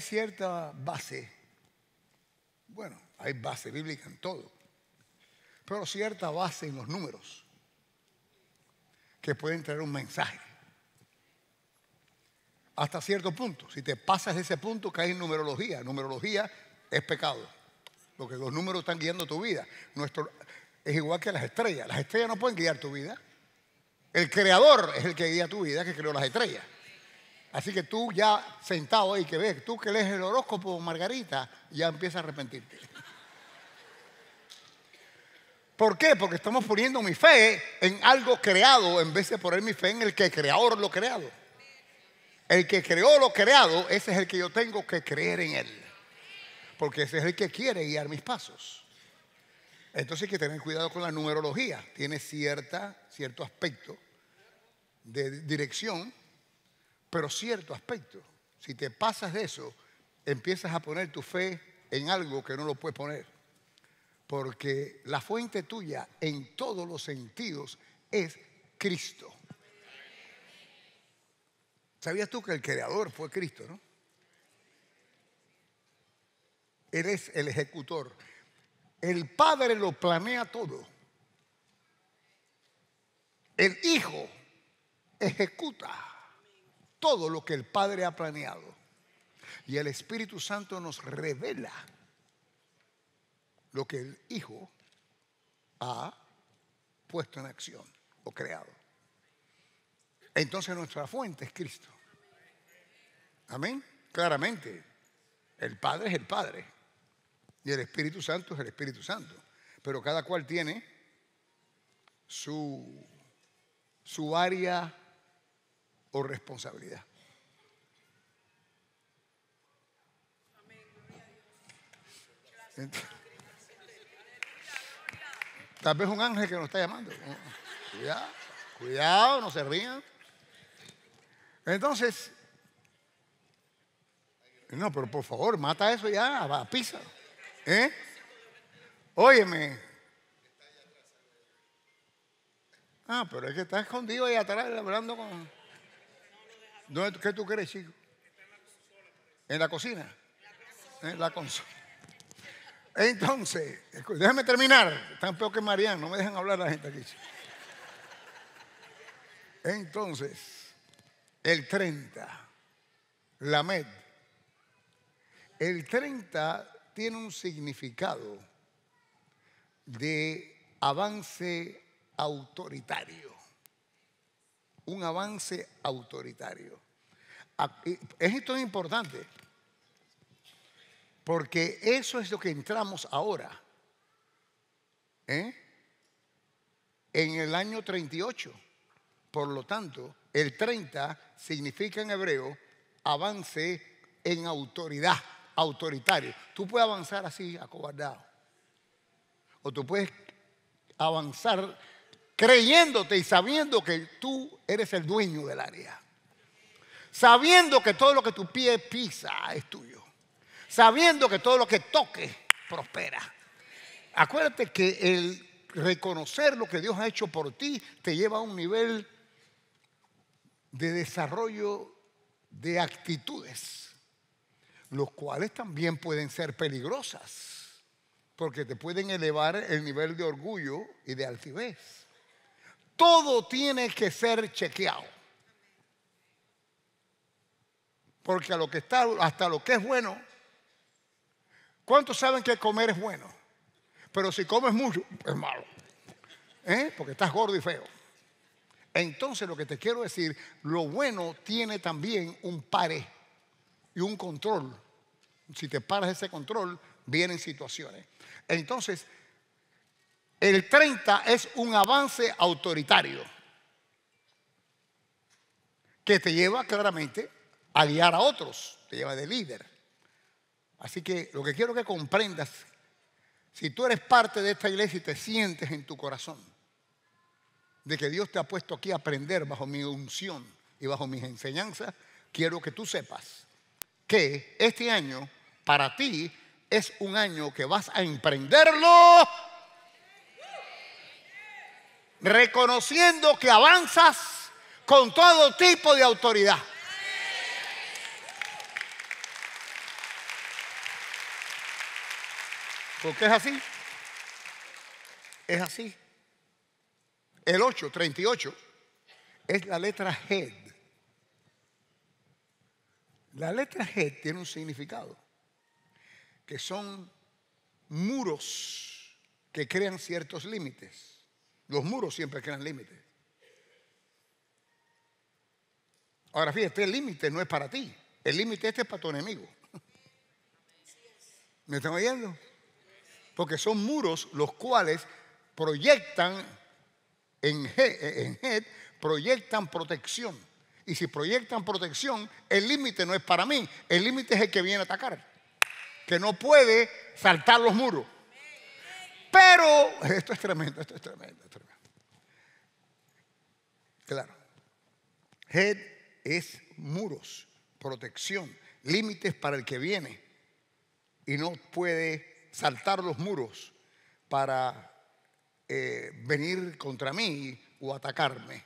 cierta base, bueno, hay base bíblica en todo, pero cierta base en los números que pueden traer un mensaje. Hasta cierto punto. Si te pasas de ese punto, caes en numerología. Numerología es pecado. Porque los números están guiando tu vida. Nuestro, es igual que las estrellas. Las estrellas no pueden guiar tu vida. El creador es el que guía tu vida, que creó las estrellas. Así que tú ya sentado ahí que ves, tú que lees el horóscopo, Margarita, ya empieza a arrepentirte. ¿Por qué? Porque estamos poniendo mi fe en algo creado en vez de poner mi fe en el que creador lo creado. El que creó lo creado, ese es el que yo tengo que creer en él. Porque ese es el que quiere guiar mis pasos. Entonces hay que tener cuidado con la numerología. Tiene cierta, cierto aspecto de dirección pero cierto aspecto, si te pasas de eso, empiezas a poner tu fe en algo que no lo puedes poner. Porque la fuente tuya en todos los sentidos es Cristo. ¿Sabías tú que el creador fue Cristo, no? Él es el ejecutor. El Padre lo planea todo. El Hijo ejecuta todo lo que el Padre ha planeado. Y el Espíritu Santo nos revela lo que el Hijo ha puesto en acción o creado. Entonces nuestra fuente es Cristo. Amén. Claramente, el Padre es el Padre y el Espíritu Santo es el Espíritu Santo. Pero cada cual tiene su, su área o responsabilidad. tal vez un ángel que nos está llamando. Cuidado, cuidado, no se rían. Entonces, no, pero por favor, mata eso ya, va, pisa. ¿Eh? Óyeme. Ah, pero es que está escondido ahí atrás hablando con. ¿Dónde, ¿Qué tú crees, chico? En la cocina. En la consola. Entonces, déjame terminar. Tan peor que Mariano, no me dejan hablar la gente aquí. Entonces, el 30, la MED. El 30 tiene un significado de avance autoritario un avance autoritario. Esto es importante, porque eso es lo que entramos ahora, ¿eh? en el año 38. Por lo tanto, el 30 significa en hebreo avance en autoridad, autoritario. Tú puedes avanzar así, acobardado. O tú puedes avanzar creyéndote y sabiendo que tú eres el dueño del área. Sabiendo que todo lo que tu pie pisa es tuyo. Sabiendo que todo lo que toque prospera. Acuérdate que el reconocer lo que Dios ha hecho por ti te lleva a un nivel de desarrollo de actitudes, los cuales también pueden ser peligrosas, porque te pueden elevar el nivel de orgullo y de altivez todo tiene que ser chequeado. Porque hasta lo que es bueno, ¿cuántos saben que comer es bueno? Pero si comes mucho, es malo. ¿Eh? Porque estás gordo y feo. Entonces lo que te quiero decir, lo bueno tiene también un pare y un control. Si te paras ese control, vienen situaciones. Entonces, el 30 es un avance autoritario que te lleva claramente a liar a otros, te lleva de líder. Así que lo que quiero que comprendas, si tú eres parte de esta iglesia y te sientes en tu corazón de que Dios te ha puesto aquí a aprender bajo mi unción y bajo mis enseñanzas, quiero que tú sepas que este año para ti es un año que vas a emprenderlo reconociendo que avanzas con todo tipo de autoridad. Porque es así. Es así. El 838 es la letra head. La letra head tiene un significado, que son muros que crean ciertos límites. Los muros siempre crean límites. Ahora fíjate, el límite no es para ti. El límite este es para tu enemigo. ¿Me están oyendo? Porque son muros los cuales proyectan en, en head, proyectan protección. Y si proyectan protección, el límite no es para mí. El límite es el que viene a atacar. Que no puede saltar los muros. Pero, esto es tremendo, esto es tremendo, es tremendo. Claro. Head es muros, protección, límites para el que viene y no puede saltar los muros para eh, venir contra mí o atacarme.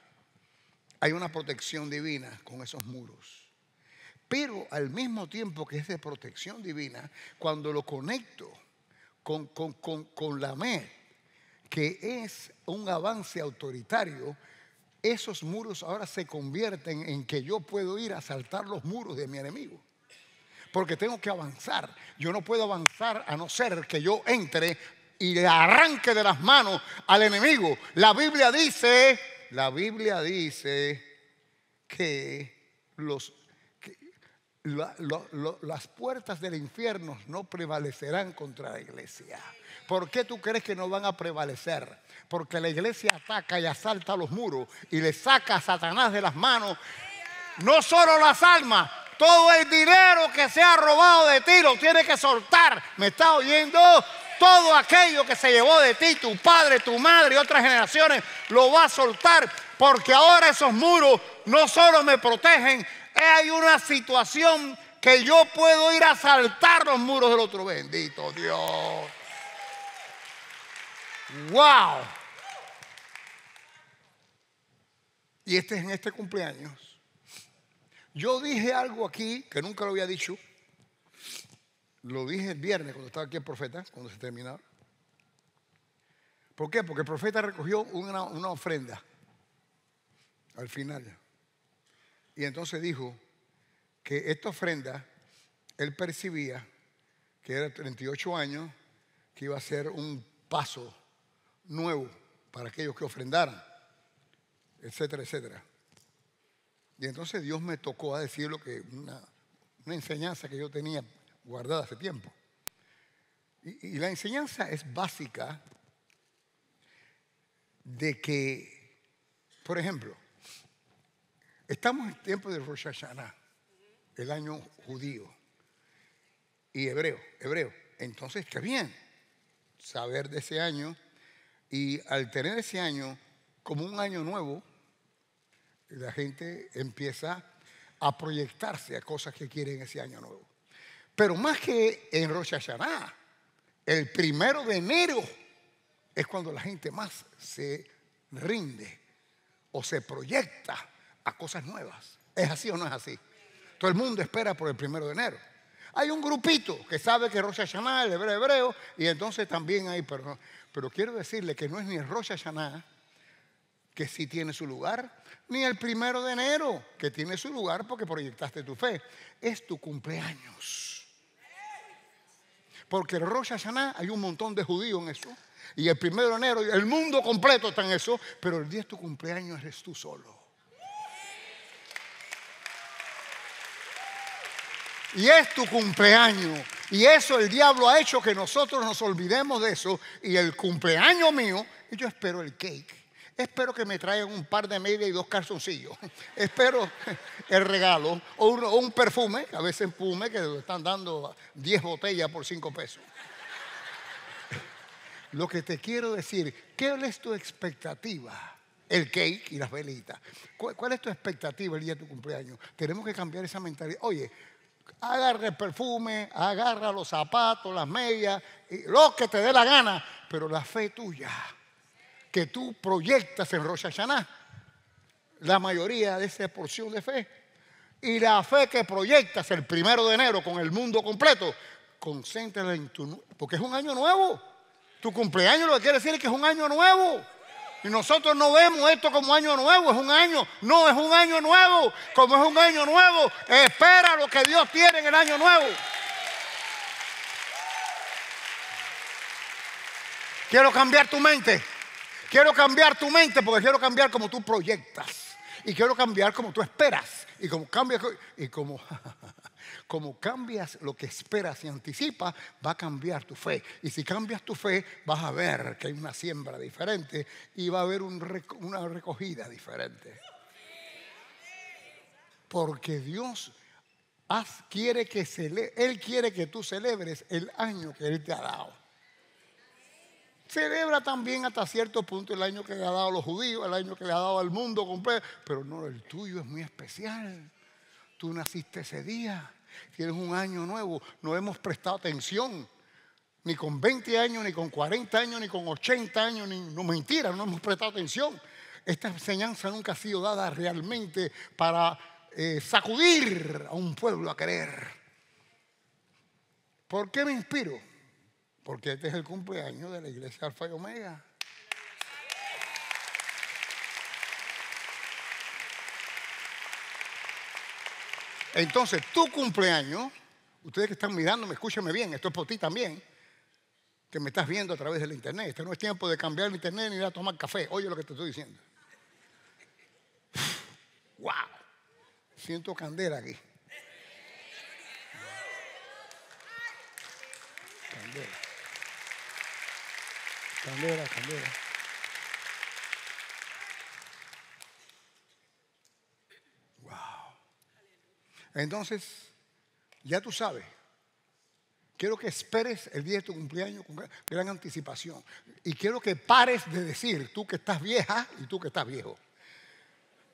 Hay una protección divina con esos muros. Pero al mismo tiempo que es de protección divina, cuando lo conecto con, la MED, que es un avance autoritario, esos muros ahora se convierten en que yo puedo ir a saltar los muros de mi enemigo. Porque tengo que avanzar. Yo no puedo avanzar a no ser que yo entre y le arranque de las manos al enemigo. La Biblia dice, la Biblia dice que los las puertas del infierno no prevalecerán contra la iglesia. ¿Por qué tú crees que no van a prevalecer? Porque la iglesia ataca y asalta los muros y le saca a Satanás de las manos no solo las almas, todo el dinero que se ha robado de ti lo tiene que soltar. ¿Me está oyendo? Todo aquello que se llevó de ti, tu padre, tu madre y otras generaciones, lo va a soltar porque ahora esos muros no solo me protegen, hay una situación que yo puedo ir a saltar los muros del otro. Bendito Dios. ¡Wow! Y este es en este cumpleaños. Yo dije algo aquí que nunca lo había dicho. Lo dije el viernes cuando estaba aquí el profeta, cuando se terminaba. ¿Por qué? Porque el profeta recogió una, una ofrenda al final. Y entonces dijo que esta ofrenda él percibía que era 38 años, que iba a ser un paso nuevo para aquellos que ofrendaran, etcétera, etcétera. Y entonces Dios me tocó a decir que una, enseñanza que yo tenía guardada hace tiempo. y la enseñanza es básica de que, por ejemplo, Estamos en el tiempo de Rosh Hashanah, el año judío y hebreo, hebreo. Entonces qué bien saber de ese año y al tener ese año como un año nuevo, la gente empieza a proyectarse a cosas que quieren ese año nuevo. Pero más que en Rosh Hashanah, el primero de enero es cuando la gente más se rinde o se proyecta a cosas nuevas. ¿Es así o no es así? Todo el mundo espera por el primero de enero. Hay un grupito que sabe que Rosh Hashanah es el hebreo, hebreo y entonces también hay, pero, pero quiero decirle que no es ni el Rosh Hashanah que sí tiene su lugar, ni el primero de enero que tiene su lugar porque proyectaste tu fe. Es tu cumpleaños. Porque el Rosh Hashanah hay un montón de judíos en eso. Y el primero de enero, el mundo completo está en eso. Pero el día de tu cumpleaños eres tú solo. y es tu cumpleaños. Y eso el diablo ha hecho que nosotros nos olvidemos de eso. Y el cumpleaños mío, y yo espero el cake. Espero que me traigan un par de medias y dos calzoncillos. espero el regalo o un, perfume, a veces perfume que están dando 10 botellas por 5 pesos. lo que te quiero decir, ¿qué es tu expectativa? el cake y las velitas. ¿Cuál, es tu expectativa el día de tu cumpleaños? Tenemos que cambiar esa mentalidad. Oye, agarra el perfume, agarra los zapatos, las medias, lo que te dé la gana, pero la fe tuya que tú proyectas en Rosh Hashanah, la mayoría de esa porción de fe, y la fe que proyectas el primero de enero con el mundo completo, concéntrala en tu, porque es un año nuevo. Tu cumpleaños lo que quiere decir es que es un año nuevo. Y nosotros no vemos esto como año nuevo, es un año, no es un año nuevo. Como es un año nuevo, espera lo que Dios tiene en el año nuevo. Quiero cambiar tu mente. Quiero cambiar tu mente porque quiero cambiar como tú proyectas. Y quiero cambiar como tú esperas. Y como cambia Y como. Como cambias lo que esperas y anticipas, va a cambiar tu fe. Y si cambias tu fe, vas a ver que hay una siembra diferente y va a haber una recogida diferente. Porque Dios quiere que Él quiere que tú celebres el año que Él te ha dado celebra también hasta cierto punto el año que le ha dado a los judíos, el año que le ha dado al mundo completo, pero no, el tuyo es muy especial. Tú naciste ese día Tienes un año nuevo, no hemos prestado atención. Ni con 20 años, ni con 40 años, ni con 80 años, no mentira, no hemos prestado atención. Esta enseñanza nunca ha sido dada realmente para eh, sacudir a un pueblo a querer. ¿Por qué me inspiro? Porque este es el cumpleaños de la iglesia Alfa y Omega. Entonces, tu cumpleaños, ustedes que están mirándome, escúchenme bien, esto es por ti también, que me estás viendo a través del internet. Este no es tiempo de cambiar mi internet ni ir a tomar café. Oye lo que te estoy diciendo. ¡Wow! Siento candela aquí. Candela. Candela, candela. Entonces, ya tú sabes. Quiero que esperes el día de tu cumpleaños con gran anticipación. Y quiero que pares de decir, tú que estás vieja y tú que estás viejo.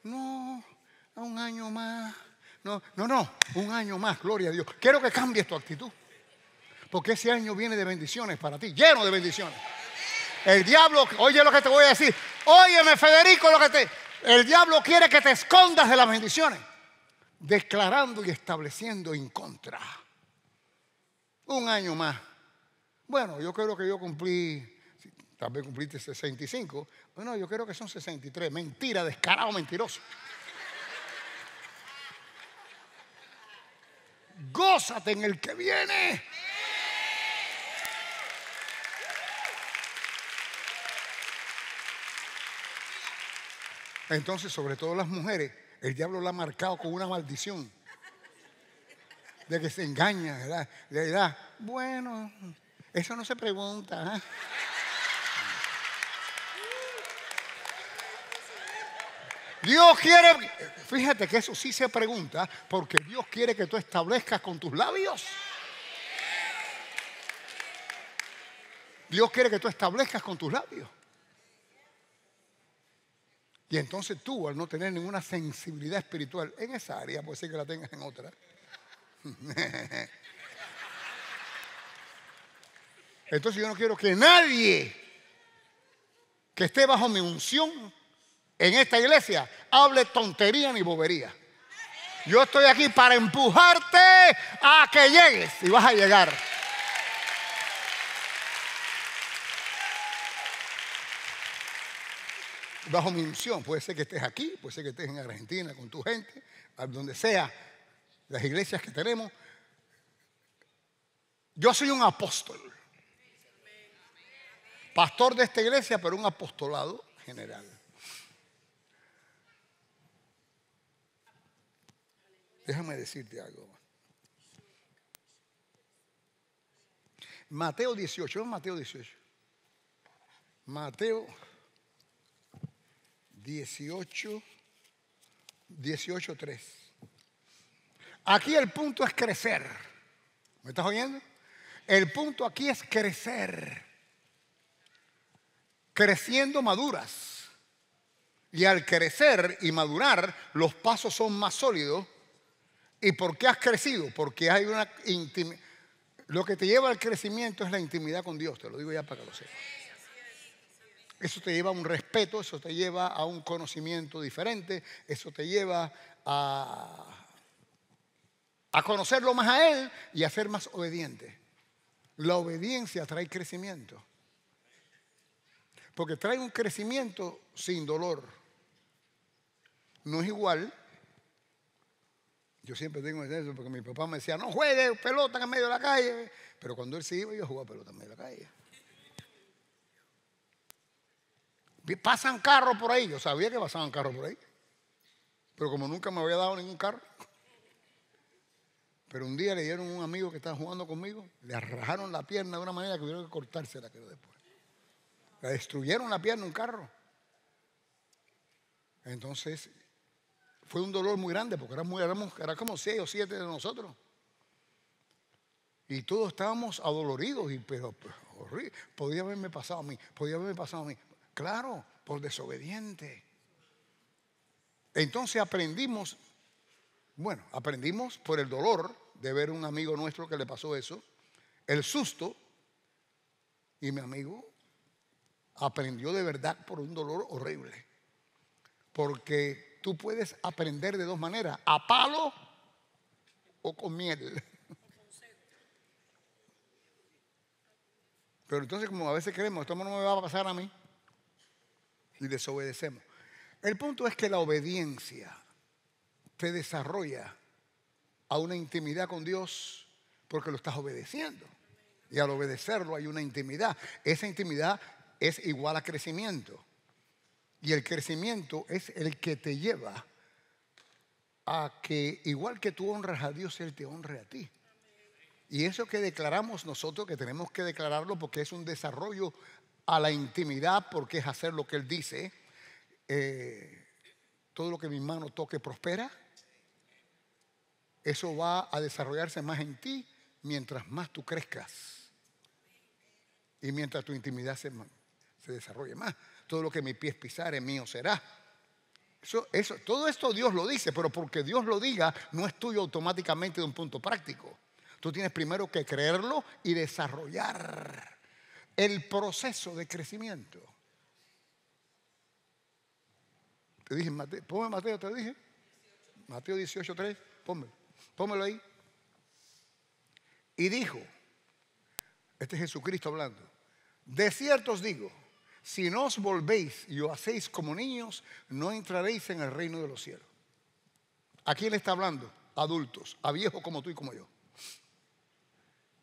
No, un año más. No, no, no, un año más, gloria a Dios. Quiero que cambies tu actitud. Porque ese año viene de bendiciones para ti, lleno de bendiciones. El diablo, oye lo que te voy a decir. Óyeme, Federico, lo que te. El diablo quiere que te escondas de las bendiciones declarando y estableciendo en contra. Un año más. Bueno, yo creo que yo cumplí, tal vez cumpliste 65. Bueno, yo creo que son 63. Mentira, descarado, mentiroso. Gózate en el que viene. Entonces, sobre todo las mujeres, el diablo lo ha marcado con una maldición. De que se engaña, ¿verdad? De verdad. bueno, eso no se pregunta. ¿eh? Dios quiere, fíjate que eso sí se pregunta, porque Dios quiere que tú establezcas con tus labios. Dios quiere que tú establezcas con tus labios. Y entonces tú, al no tener ninguna sensibilidad espiritual en esa área, puede ser que la tengas en otra. Entonces yo no quiero que nadie que esté bajo mi unción en esta iglesia hable tontería ni bobería. Yo estoy aquí para empujarte a que llegues y vas a llegar. bajo mi unción. Puede ser que estés aquí, puede ser que estés en Argentina con tu gente, donde sea, las iglesias que tenemos. Yo soy un apóstol, pastor de esta iglesia, pero un apostolado general. Déjame decirte algo. Mateo 18, Mateo 18. Mateo 18, 18, 3. Aquí el punto es crecer. ¿Me estás oyendo? El punto aquí es crecer. Creciendo maduras. Y al crecer y madurar, los pasos son más sólidos. ¿Y por qué has crecido? Porque hay una intimidad. Lo que te lleva al crecimiento es la intimidad con Dios, te lo digo ya para que lo sepas. Eso te lleva a un respeto, eso te lleva a un conocimiento diferente, eso te lleva a, a conocerlo más a Él y a ser más obediente. La obediencia trae crecimiento, porque trae un crecimiento sin dolor. No es igual. Yo siempre tengo eso porque mi papá me decía, no juegues pelota en medio de la calle. Pero cuando él se iba, yo jugaba pelota en medio de la calle. Pasan carros por ahí. Yo sabía que pasaban carros por ahí. Pero como nunca me había dado ningún carro. Pero un día le dieron a un amigo que estaba jugando conmigo, le arrajaron la pierna de una manera que tuvieron que cortársela después. Le destruyeron la pierna un carro. Entonces, fue un dolor muy grande porque éramos, éramos era como seis o siete de nosotros. Y todos estábamos adoloridos, y, pero, pero pues, horrible. Podía haberme pasado a mí, podía haberme pasado a mí, Claro, por desobediente. Entonces aprendimos, bueno, aprendimos por el dolor de ver un amigo nuestro que le pasó eso, el susto, y mi amigo aprendió de verdad por un dolor horrible. Porque tú puedes aprender de dos maneras, a palo o con miel. Pero entonces como a veces creemos, esto no me va a pasar a mí, y desobedecemos. El punto es que la obediencia te desarrolla a una intimidad con Dios porque lo estás obedeciendo. Y al obedecerlo hay una intimidad. Esa intimidad es igual a crecimiento. Y el crecimiento es el que te lleva a que igual que tú honras a Dios, Él te honre a ti. Y eso que declaramos nosotros, que tenemos que declararlo porque es un desarrollo a la intimidad porque es hacer lo que Él dice. Eh, todo lo que mi mano toque prospera. Eso va a desarrollarse más en ti mientras más tú crezcas. Y mientras tu intimidad se, se desarrolle más. Todo lo que mi pies pisaré mío será. Eso, eso, todo esto Dios lo dice, pero porque Dios lo diga, no es tuyo automáticamente de un punto práctico. Tú tienes primero que creerlo y desarrollar el proceso de crecimiento. Te dije, Mateo, ponme Mateo, te dije. Mateo 18, 3, ahí. Y dijo, este es Jesucristo hablando, de cierto os digo, si no os volvéis y os hacéis como niños, no entraréis en el reino de los cielos. ¿A quién le está hablando? Adultos, a viejos como tú y como yo.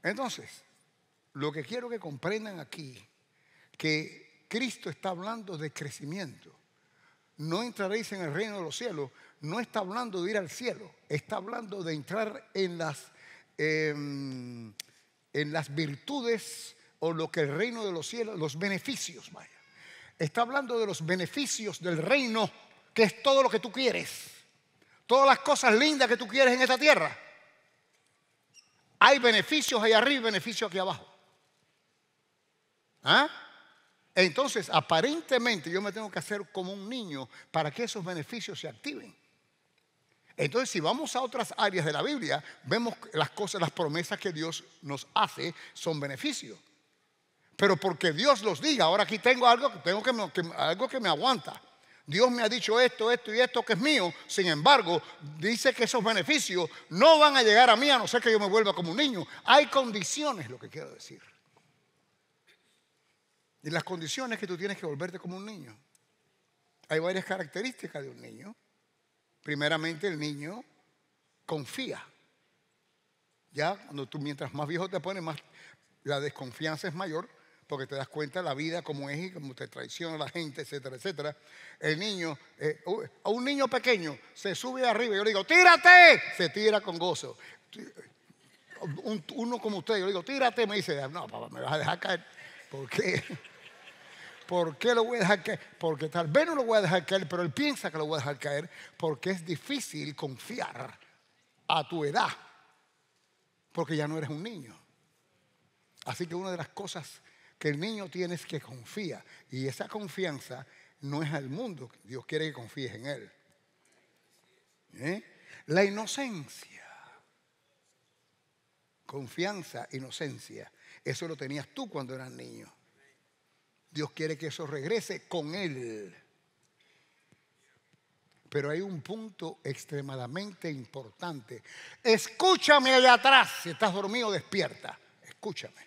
Entonces, lo que quiero que comprendan aquí, que Cristo está hablando de crecimiento. No entraréis en el reino de los cielos, no está hablando de ir al cielo, está hablando de entrar en las, em, en las virtudes o lo que el reino de los cielos, los beneficios, vaya. Está hablando de los beneficios del reino, que es todo lo que tú quieres, todas las cosas lindas que tú quieres en esta tierra. Hay beneficios ahí arriba y beneficios aquí abajo. ¿Ah? Entonces, aparentemente yo me tengo que hacer como un niño para que esos beneficios se activen. Entonces, si vamos a otras áreas de la Biblia, vemos las cosas, las promesas que Dios nos hace son beneficios. Pero porque Dios los diga, ahora aquí tengo algo, que, que, algo que me aguanta. Dios me ha dicho esto, esto y esto que es mío. Sin embargo, dice que esos beneficios no van a llegar a mí a no ser que yo me vuelva como un niño. Hay condiciones, lo que quiero decir. Y las condiciones que tú tienes que volverte como un niño. Hay varias características de un niño. Primeramente, el niño confía. Ya, cuando tú mientras más viejo te pones, más la desconfianza es mayor, porque te das cuenta de la vida como es y cómo te traiciona la gente, etcétera, etcétera. El niño, eh, un niño pequeño se sube arriba y yo le digo, tírate, se tira con gozo. Uno como usted, yo le digo, tírate, me dice, no, papá, me vas a dejar caer. ¿Por qué? ¿Por qué lo voy a dejar caer? Porque tal vez no lo voy a dejar caer, pero él piensa que lo voy a dejar caer porque es difícil confiar a tu edad, porque ya no eres un niño. Así que una de las cosas que el niño tiene es que confía, y esa confianza no es al mundo, Dios quiere que confíes en él. ¿Eh? La inocencia, confianza, inocencia. Eso lo tenías tú cuando eras niño. Dios quiere que eso regrese con Él. Pero hay un punto extremadamente importante. Escúchame de atrás, si estás dormido despierta. Escúchame.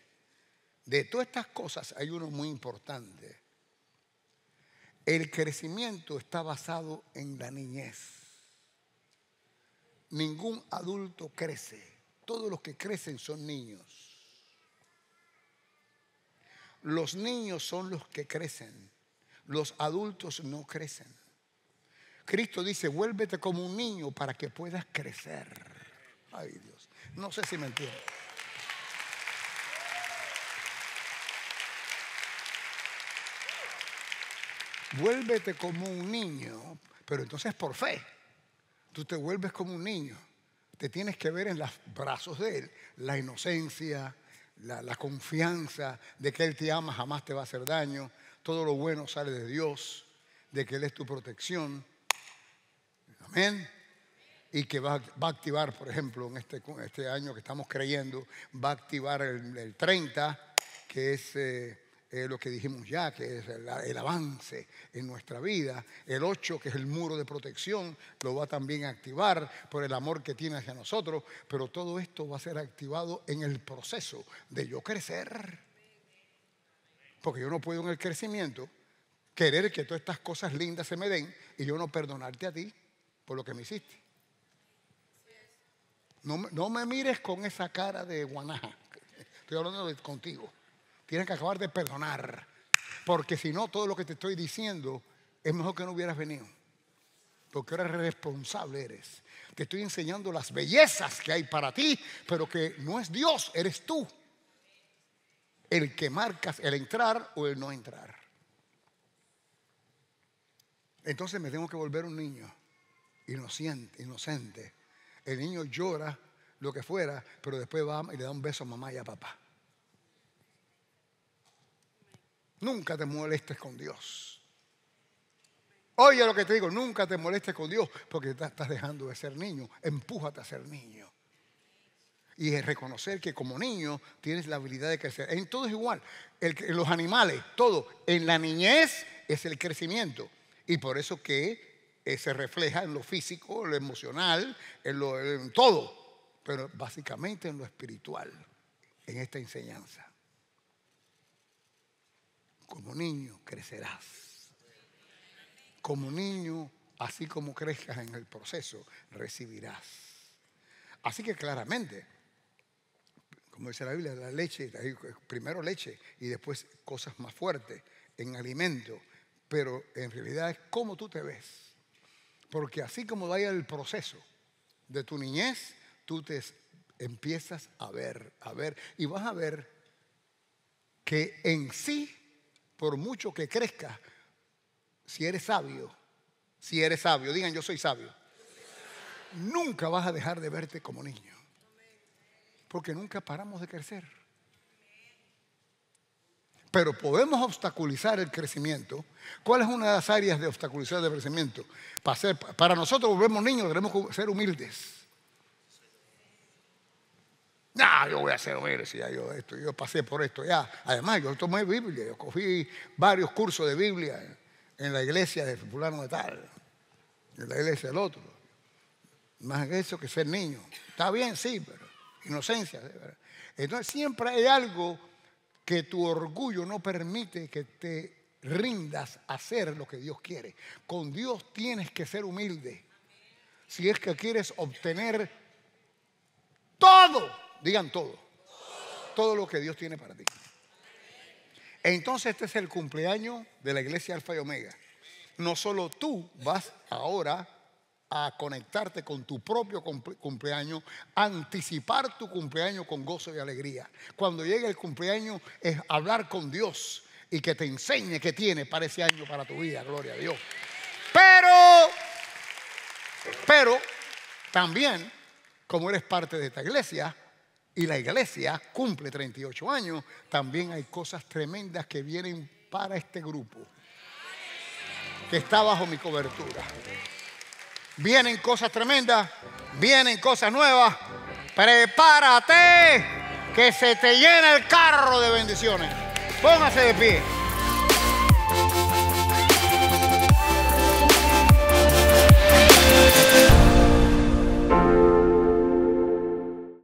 De todas estas cosas hay uno muy importante. El crecimiento está basado en la niñez. Ningún adulto crece. Todos los que crecen son niños. Los niños son los que crecen, los adultos no crecen. Cristo dice, vuélvete como un niño para que puedas crecer. Ay Dios, no sé si me entiendes. Vuélvete como un niño, pero entonces por fe. Tú te vuelves como un niño. Te tienes que ver en los brazos de Él, la inocencia, la, confianza de que Él te ama, jamás te va a hacer daño, todo lo bueno sale de Dios, de que Él es tu protección. Amén y que va, a activar, por ejemplo, en este, este, año que estamos creyendo, va a activar el, 30, que es eh, lo que dijimos ya, que es el, avance en nuestra vida. El 8, que es el muro de protección, lo va también a activar por el amor que tiene hacia nosotros, pero todo esto va a ser activado en el proceso de yo crecer. Porque yo no puedo en el crecimiento querer que todas estas cosas lindas se me den y yo no perdonarte a ti por lo que me hiciste. No, me mires con esa cara de guanaja. Estoy hablando contigo. Tienen que acabar de perdonar. Porque si no, todo lo que te estoy diciendo es mejor que no hubieras venido. Porque eres responsable eres. Te estoy enseñando las bellezas que hay para ti, pero que no es Dios, eres tú. El que marcas el entrar o el no entrar. Entonces me tengo que volver un niño inocente, inocente. El niño llora lo que fuera, pero después va y le da un beso a mamá y a papá. Nunca te molestes con Dios. Oye lo que te digo, nunca te molestes con Dios porque estás dejando de ser niño. Empújate a ser niño. Y es reconocer que como niño tienes la habilidad de crecer. En todo es igual. En los animales, todo. En la niñez es el crecimiento. Y por eso que eh, se refleja en lo físico, en lo emocional, en todo. Pero básicamente en lo espiritual, en esta enseñanza como niño crecerás. Como niño, así como crezcas en el proceso, recibirás. Así que claramente, como dice la Biblia, la leche, primero leche y después cosas más fuertes en alimento, pero en realidad es como tú te ves. Porque así como vaya el proceso de tu niñez, tú te empiezas a ver, a ver, y vas a ver que en sí por mucho que crezca, si eres sabio, si eres sabio, digan yo soy sabio, nunca vas a dejar de verte como niño. Porque nunca paramos de crecer. Pero podemos obstaculizar el crecimiento. ¿Cuál es una de las áreas de obstaculizar el crecimiento? Para, nosotros volvemos niños, debemos ser humildes. No, yo voy a hacer humilde, yo esto. Yo pasé por esto ya. Además, yo tomé Biblia, yo cogí varios cursos de Biblia en la iglesia de fulano de tal, en la iglesia del otro. Más eso que ser niño. Está bien, sí, pero inocencia. Entonces siempre hay algo que tu orgullo no permite que te rindas a hacer lo que Dios quiere. Con Dios tienes que ser humilde. Si es que quieres obtener todo Digan todo. Todo lo que Dios tiene para ti. Entonces este es el cumpleaños de la iglesia Alfa y Omega. No solo tú vas ahora a conectarte con tu propio cumpleaños, anticipar tu cumpleaños con gozo y alegría. Cuando llegue el cumpleaños es hablar con Dios y que te enseñe qué tiene para ese año, para tu vida, gloria a Dios. Pero, pero también, como eres parte de esta iglesia, y la iglesia cumple 38 años, también hay cosas tremendas que vienen para este grupo, que está bajo mi cobertura. Vienen cosas tremendas, vienen cosas nuevas. Prepárate, que se te llena el carro de bendiciones. Póngase de pie.